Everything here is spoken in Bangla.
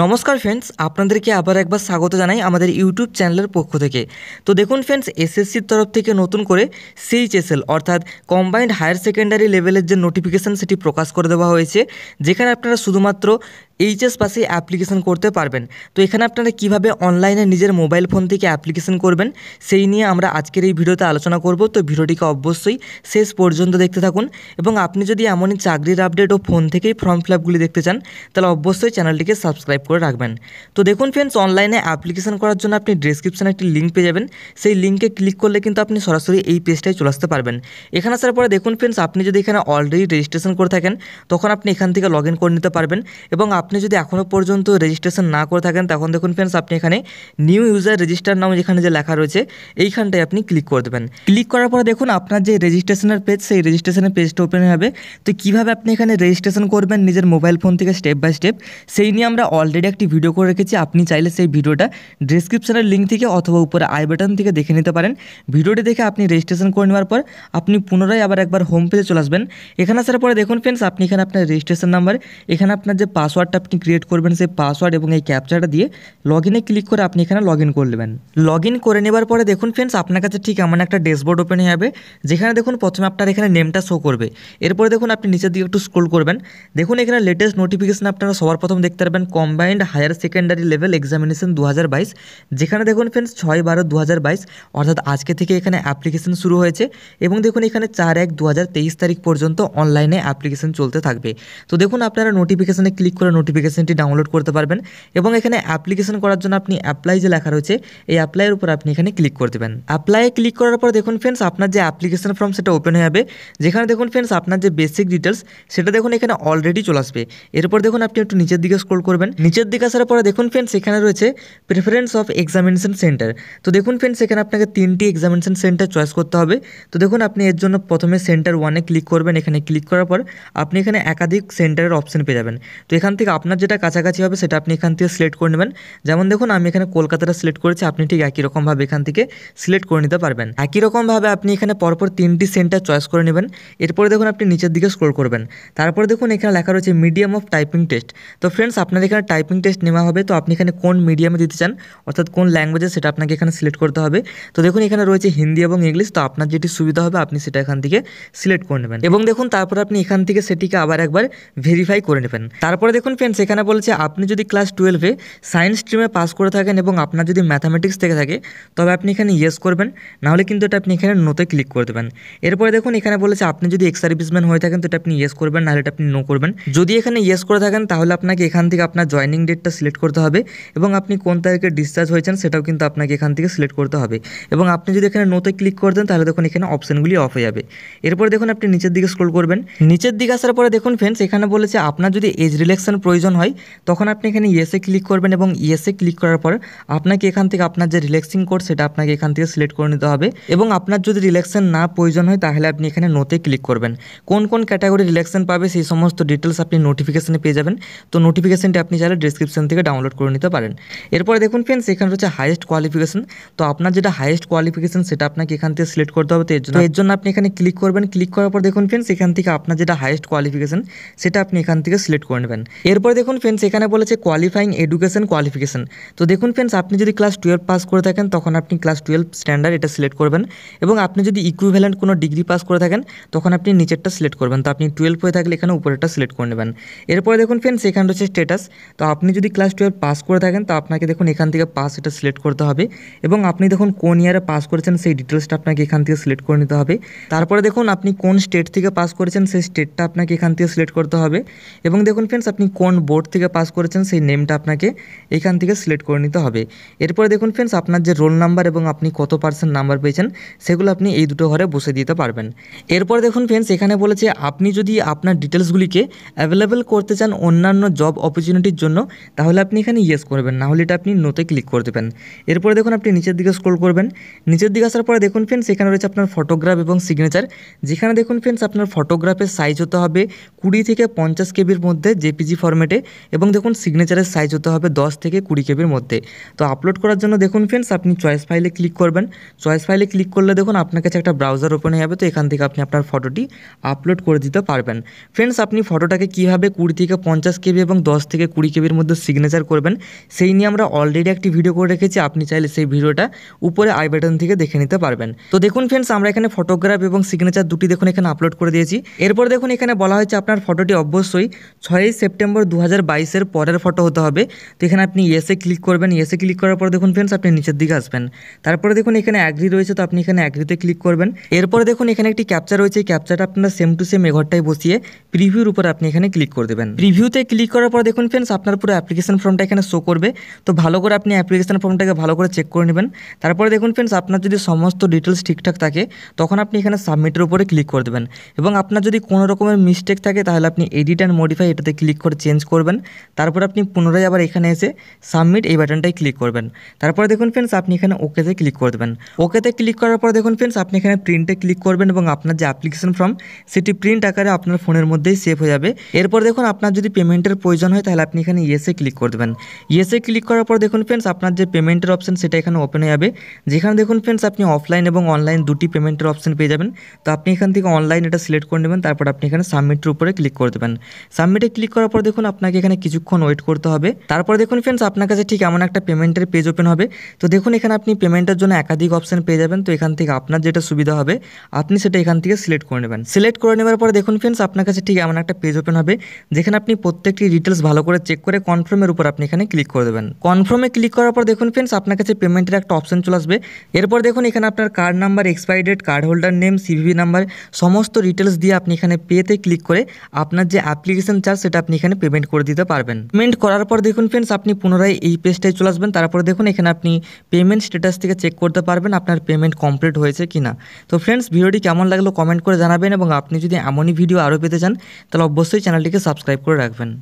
নমস্কার ফ্রেন্ডস আপনাদেরকে আবার একবার স্বাগত জানাই আমাদের ইউটিউব চ্যানেলের পক্ষ থেকে তো দেখুন ফ্রেন্ডস এসএসসির তরফ থেকে নতুন করে সিএইচএসএল অর্থাৎ কম্বাইন্ড হায়ার সেকেন্ডারি লেভেলের যে নোটিফিকেশান সেটি প্রকাশ করে দেওয়া হয়েছে যেখানে আপনারা শুধুমাত্র এইচএস পাসে অ্যাপ্লিকেশান করতে পারবেন তো এখানে আপনারা কিভাবে অনলাইনে নিজের মোবাইল ফোন থেকে অ্যাপ্লিকেশান করবেন সেই নিয়ে আমরা আজকের এই ভিডিওতে আলোচনা করব তো ভিডিওটিকে অবশ্যই শেষ পর্যন্ত দেখতে থাকুন এবং আপনি যদি এমনই চাকরির আপডেট ও ফোন থেকেই ফর্ম ফিল আপগুলি দেখতে চান তাহলে অবশ্যই চ্যানেলটিকে সাবস্ক্রাইব করে রাখবেন তো দেখুন ফ্রেন্ডস অনলাইনে অ্যাপ্লিকেশান করার জন্য আপনি ডিসক্রিপশানে একটি লিঙ্ক পেয়ে যাবেন সেই লিঙ্কে ক্লিক করলে কিন্তু আপনি সরাসরি এই পেজটায় চলে আসতে পারবেন এখানে আসার পরে দেখুন ফ্রেন্ডস আপনি যদি এখানে অলরেডি রেজিস্ট্রেশন করে থাকেন তখন আপনি এখান থেকে লগ করে নিতে পারবেন এবং আপনি আপনি যদি এখনও পর্যন্ত রেজিস্ট্রেশন না করে থাকেন তখন দেখুন ফ্রেন্ডস আপনি এখানে নিউ ইউজার রেজিস্টার নাম যেখানে যে লেখা রয়েছে এইখানটায় আপনি ক্লিক করে দেবেন ক্লিক করার পরে দেখুন আপনার যে রেজিস্ট্রেশনের পেজ সেই রেজিস্ট্রেশনের পেজটা ওপেন হবে তো কীভাবে আপনি এখানে রেজিস্ট্রেশন করবেন নিজের মোবাইল ফোন থেকে স্টেপ বাই স্টেপ সেই নিয়ে আমরা অলরেডি একটি ভিডিও করে রেখেছি আপনি চাইলে সেই ভিডিওটা ডিসক্রিপশনের লিঙ্ক থেকে অথবা উপরে আই বাটন থেকে দেখে নিতে পারেন ভিডিওটি দেখে আপনি রেজিস্ট্রেশন করে নেওয়ার পর আপনি পুনরায় আবার একবার হোম পেজে চলে আসবেন এখানে আসার পরে দেখুন ফ্রেন্ডস আপনি এখানে আপনার রেজিস্ট্রেশন নাম্বার এখানে আপনার যে পাসওয়ার্ড পাসওয়ার্ডটা আপনি ক্রিয়েট করবেন সেই পাসওয়ার্ড এবং এই ক্যাপচারটা দিয়ে লগ ইনে ক্লিক করে আপনি এখানে লগ ইন করবেন লগ ইন করে নেবার পরে দেখুন ফ্রেন্ডস আপনার কাছে ঠিক এমন একটা ড্যাশবোর্ড ওপেন হয়ে যাবে যেখানে দেখুন প্রথমে আপনার এখানে নেমটা শো করবে এরপরে দেখুন আপনি নিচের দিকে একটু স্ক্রোল করবেন দেখুন এখানে লেটেস্ট নোটিফিকেশন আপনারা সবার প্রথম দেখতে পারবেন combined higher secondary level examination দু যেখানে দেখুন ফ্রেন্ডস ছয় বারো দু অর্থাৎ আজকে থেকে এখানে অ্যাপ্লিকেশন শুরু হয়েছে এবং দেখুন এখানে চার এক দু তারিখ পর্যন্ত অনলাইনে অ্যাপ্লিকেশন চলতে থাকবে তো দেখুন আপনারা নোটিফিকেশনে ক্লিক করে নোটিফিকেশনটি ডাউনলোড করতে পারবেন এবং এখানে অ্যাপ্লিকেশন করার জন্য আপনি অ্যাপ্লাই যে লেখা রয়েছে এই অ্যাপ্লাইয়ের উপর আপনি এখানে ক্লিক করে দেবেন অ্যাপ্লাইয়ে ক্লিক করার পর দেখুন ফ্রেন্ডস আপনার যে অ্যাপ্লিকেশন ফর্ম সেটা ওপেন হয়ে যাবে যেখানে দেখুন ফ্রেন্ডস আপনার যে বেসিক ডিটেলস সেটা দেখুন এখানে অলরেডি চলে আসবে এরপর দেখুন আপনি একটু নিচের দিকে স্ক্রোল করবেন নিচের দিকে আসার পরে দেখুন ফ্রেন্ডস এখানে রয়েছে প্রেফারেন্স অফ এক্সামিনেশন সেন্টার তো দেখুন ফ্রেন্ডস এখানে আপনাকে তিনটি এক্সামিনেশন সেন্টার চয়েস করতে হবে তো দেখুন আপনি এর জন্য প্রথমে সেন্টার ওয়ানে ক্লিক করবেন এখানে ক্লিক করার পর আপনি এখানে একাধিক সেন্টারের অপশন পেয়ে যাবেন তো এখান থেকে আপনার যেটা কাছাকাছি হবে সেটা আপনি এখান থেকে সিলেক্ট করে নেবেন যেমন দেখুন আমি এখানে কলকাতাটা সিলেক্ট করেছি আপনি ঠিক একই রকমভাবে এখান থেকে সিলেক্ট করে নিতে পারবেন একই রকমভাবে আপনি এখানে পরপর তিনটি সেন্টার চয়েস করে নেবেন এরপরে দেখুন আপনি নিচের দিকে স্ক্রোল করবেন তারপরে দেখুন এখানে লেখা রয়েছে মিডিয়াম অফ টাইপিং টেস্ট তো ফ্রেন্ডস আপনার এখানে টাইপিং টেস্ট নেওয়া হবে তো আপনি এখানে কোন মিডিয়ামে দিতে চান অর্থাৎ কোন ল্যাঙ্গুয়েজে সেটা আপনাকে এখানে সিলেক্ট করতে হবে তো দেখুন এখানে রয়েছে হিন্দি এবং ইংলিশ তো আপনার যেটি সুবিধা হবে আপনি সেটা এখান থেকে সিলেক্ট করে নেবেন এবং দেখুন তারপর আপনি এখান থেকে সেটিকে আবার একবার ভেরিফাই করে নেবেন তারপরে দেখুন ফ্রেন্ডস এখানে বলছে আপনি যদি ক্লাস টুয়েলভে সায়েন্স স্ট্রিমে পাস করে থাকেন এবং আপনার যদি ম্যাথামেটিক্স থেকে থাকে তবে আপনি এখানে ইয়েস করবেন নাহলে কিন্তু এটা আপনি এখানে নোতে ক্লিক করে দেবেন এরপরে দেখুন এখানে বলেছে আপনি যদি এক্স সার্ভিসম্যান হয়ে থাকেন তো এটা আপনি ইয়েস করবেন নাহলে এটা আপনি নো করবেন যদি এখানে ইয়েস করে থাকেন তাহলে আপনাকে এখান থেকে আপনার জয়নিং ডেটটা সিলেক্ট করতে হবে এবং আপনি কোন তারিখে ডিসচার্জ হয়েছেন সেটাও কিন্তু আপনাকে এখান থেকে সিলেক্ট করতে হবে এবং আপনি যদি এখানে নোতে ক্লিক করে দেন তাহলে দেখুন এখানে অপশানগুলি অফ হয়ে যাবে এরপরে দেখুন আপনি নিচের দিকে স্ক্রোল করবেন নিচের দিকে আসার পরে দেখুন ফ্রেন্ডস এখানে বলেছে আপনার যদি এজ রিলেকশন প্রয়োজন হয় তখন আপনি এখানে ইয়েসে ক্লিক করবেন এবং ইয়েসে ক্লিক করার পর আপনাকে এখান থেকে আপনার যে রিল্যাক্সিং কোর্স সেটা আপনাকে এখান থেকে সিলেক্ট করে নিতে হবে এবং আপনার যদি রিল্যাক্সেশন না প্রয়োজন হয় তাহলে আপনি এখানে নোতে ক্লিক করবেন কোন কোন ক্যাটাগরি রিল্যাক্সেশন পাবে সেই সমস্ত ডিটেলস আপনি নোটিফিকেশানে পেয়ে যাবেন তো নোটিফিকেশানটি আপনি চাইলে ডিসক্রিপশন থেকে ডাউনলোড করে নিতে পারেন এরপরে দেখুন ফ্রেন্ডস এখানে রয়েছে হাইয়েস্ট কোয়ালিফিকেশন তো আপনার যেটা হাইয়েস্ট কোয়ালিফিকেশন সেটা আপনাকে এখান থেকে সিলেক্ট করতে হবে তো এর জন্য এর জন্য আপনি এখানে ক্লিক করবেন ক্লিক করার পর দেখুন ফ্রেন্ডস এখান থেকে আপনার যেটা হাইয়েস্ট কোয়ালিফিকেশন সেটা আপনি এখান থেকে সিলেক্ট করে নেবেন এর এরপর দেখুন ফ্রেন্ডস এখানে বলেছে কোয়ালিফাইং এডুকেশন কোয়ালিফিকেশান তো দেখুন ফ্রেন্ডস আপনি যদি ক্লাস টুয়েলভ পাস করে থাকেন তখন আপনি ক্লাস টুয়েলভ স্ট্যান্ডার্ড এটা সিলেক্ট করবেন এবং আপনি যদি ইকুইভ্যালেন্ট কোনো ডিগ্রি পাস করে থাকেন তখন আপনি নিচেরটা সিলেক্ট করবেন তো আপনি টুয়েলভ হয়ে থাকলে এখানে উপরেরটা সিলেক্ট করে নেবেন এরপরে দেখুন ফ্রেন্ডস এখানে রয়েছে স্টেটাস তো আপনি যদি ক্লাস টুয়েলভ পাস করে থাকেন তো আপনাকে দেখুন এখান থেকে পাস এটা সিলেক্ট করতে হবে এবং আপনি দেখুন কোন ইয়ারে পাস করেছেন সেই ডিটেলসটা আপনাকে এখান থেকে সিলেক্ট করে নিতে হবে তারপরে দেখুন আপনি কোন স্টেট থেকে পাস করেছেন সেই স্টেটটা আপনাকে এখান থেকে সিলেক্ট করতে হবে এবং দেখুন ফ্রেন্ডস আপনি কোন কোন বোর্ড থেকে পাস করেছেন সেই নেমটা আপনাকে এখান থেকে সিলেক্ট করে নিতে হবে এরপরে দেখুন ফ্রেন্ডস আপনার যে রোল নাম্বার এবং আপনি কত পার্সেন্ট নাম্বার পেয়েছেন সেগুলো আপনি এই দুটো ঘরে বসে দিতে পারবেন এরপর দেখুন ফ্রেন্ডস এখানে বলেছে আপনি যদি আপনার ডিটেলসগুলিকে অ্যাভেলেবেল করতে চান অন্যান্য জব অপরচুনিটির জন্য তাহলে আপনি এখানে ইয়েস করবেন না হলে এটা আপনি নোতে ক্লিক করে দেবেন এরপরে দেখুন আপনি নিচের দিকে স্ক্রোল করবেন নিচের দিকে আসার পরে দেখুন ফ্রেন্ডস এখানে রয়েছে আপনার ফটোগ্রাফ এবং সিগনেচার যেখানে দেখুন ফ্রেন্ডস আপনার ফটোগ্রাফের সাইজ হতে হবে কুড়ি থেকে পঞ্চাশ কেবির মধ্যে জেপিজি ফর্মেট ফর্ম্যাটে এবং দেখুন সিগনেচারের সাইজ হতে হবে দশ থেকে কুড়ি কেবির মধ্যে তো আপলোড করার জন্য দেখুন ফ্রেন্ডস আপনি চয়েস ফাইলে ক্লিক করবেন চয়েস ফাইলে ক্লিক করলে দেখুন আপনার কাছে একটা ব্রাউজার ওপেন হয়ে যাবে তো এখান থেকে আপনি আপনার ফটোটি আপলোড করে দিতে পারবেন ফ্রেন্ডস আপনি ফটোটাকে কীভাবে কুড়ি থেকে পঞ্চাশ কেবি এবং দশ থেকে কুড়ি কেবির মধ্যে সিগনেচার করবেন সেই নিয়ে আমরা অলরেডি একটি ভিডিও করে রেখেছি আপনি চাইলে সেই ভিডিওটা উপরে আই বাটন থেকে দেখে নিতে পারবেন তো দেখুন ফ্রেন্ডস আমরা এখানে ফটোগ্রাফ এবং সিগনেচার দুটি দেখুন এখানে আপলোড করে দিয়েছি এরপর দেখুন এখানে বলা হয়েছে আপনার ফটোটি অবশ্যই ছয়ই সেপ্টেম্বর পর দু হাজার বাইশের পরের ফটো হতে হবে তো এখানে আপনি ইয়েসে ক্লিক করবেন ইয়েসে ক্লিক করার পর দেখুন ফ্রেন্ডস আপনি নিচের দিকে আসবেন তারপরে দেখুন এখানে অ্যাগ্রি রয়েছে তো আপনি এখানে অ্যাগ্রিতে ক্লিক করবেন এরপরে দেখুন এখানে একটি ক্যাপচার রয়েছে এই ক্যাপচারটা আপনারা সেম টু সেম এঘরটায় বসিয়ে প্রিভিউর উপর আপনি এখানে ক্লিক করে দেবেন প্রিভিউতে ক্লিক করার পর দেখুন ফ্রেন্ডস আপনার পুরো অ্যাপ্লিকেশন ফর্মটা এখানে শো করবে তো ভালো করে আপনি অ্যাপ্লিকেশন ফর্মটাকে ভালো করে চেক করে নেবেন তারপরে দেখুন ফ্রেন্ডস আপনার যদি সমস্ত ডিটেলস ঠিকঠাক থাকে তখন আপনি এখানে সাবমিটের উপরে ক্লিক করে দেবেন এবং আপনার যদি কোনো রকমের মিস্টেক থাকে তাহলে আপনি এডিট অ্যান্ড মডিফাই এটাতে ক্লিক করে চেঞ্জ করবেন তারপর আপনি পুনরায় আবার এখানে এসে সাবমিট এই বাটনটাই ক্লিক করবেন তারপরে দেখুন ফ্রেন্ডস আপনি এখানে ওকেতে ক্লিক করে দেবেন ওকেতে ক্লিক করার পর দেখুন ফ্রেন্ডস আপনি এখানে প্রিন্টে ক্লিক করবেন এবং আপনার যে অ্যাপ্লিকেশন ফর্ম সেটি প্রিন্ট আকারে আপনার ফোনের মধ্যেই সেভ হয়ে যাবে এরপর দেখুন আপনার যদি পেমেন্টের প্রয়োজন হয় তাহলে আপনি এখানে ইয়েসে ক্লিক করে দেবেন ইয়েসে ক্লিক করার পর দেখুন ফ্রেন্ডস আপনার যে পেমেন্টের অপশন সেটা এখানে ওপেন হয়ে যাবে যেখানে দেখুন ফ্রেন্ডস আপনি অফলাইন এবং অনলাইন দুটি পেমেন্টের অপশন পেয়ে যাবেন তো আপনি এখান থেকে অনলাইন এটা সিলেক্ট করে নেবেন তারপর আপনি এখানে সাবমিটের উপরে ক্লিক করে দেবেন সাবমিটে ক্লিক করার পর দেখুন দেখুন আপনাকে এখানে কিছুক্ষণ ওয়েট করতে হবে তারপরে দেখুন ফ্রেন্ডস আপনার কাছে ঠিক এমন একটা পেমেন্টের পেজ ওপেন হবে তো দেখুন এখানে আপনি পেমেন্টের জন্য একাধিক অপশান পেয়ে যাবেন তো এখান থেকে আপনার যেটা সুবিধা হবে আপনি সেটা এখান থেকে সিলেক্ট করে নেবেন সিলেক্ট করে নেওয়ার পরে দেখুন ফ্রেন্ডস আপনার কাছে ঠিক এমন একটা পেজ ওপেন হবে যেখানে আপনি প্রত্যেকটি ডিটেলস ভালো করে চেক করে কনফার্মের উপর আপনি এখানে ক্লিক করে দেবেন কনফার্মে ক্লিক করার পর দেখুন ফ্রেন্ডস আপনার কাছে পেমেন্টের একটা অপশন চলে আসবে এরপর দেখুন এখানে আপনার card number expiry date card holder name CVV number সমস্ত ডিটেলস দিয়ে আপনি এখানে পেতে ক্লিক করে আপনার যে অ্যাপ্লিকেশন চার্জ সেটা আপনি এখানে পে পেমেন্ট করে দিতে পারবেন পেমেন্ট করার পর দেখুন ফ্রেন্ডস আপনি পুনরায় এই পেজটায় চলে আসবেন তারপরে দেখুন এখানে আপনি পেমেন্ট স্ট্যাটাস থেকে চেক করতে পারবেন আপনার পেমেন্ট কমপ্লিট হয়েছে কি না তো ফ্রেন্ডস ভিডিওটি কেমন লাগলো কমেন্ট করে জানাবেন এবং আপনি যদি এমনই ভিডিও আরও পেতে চান তাহলে অবশ্যই চ্যানেলটিকে সাবস্ক্রাইব করে রাখবেন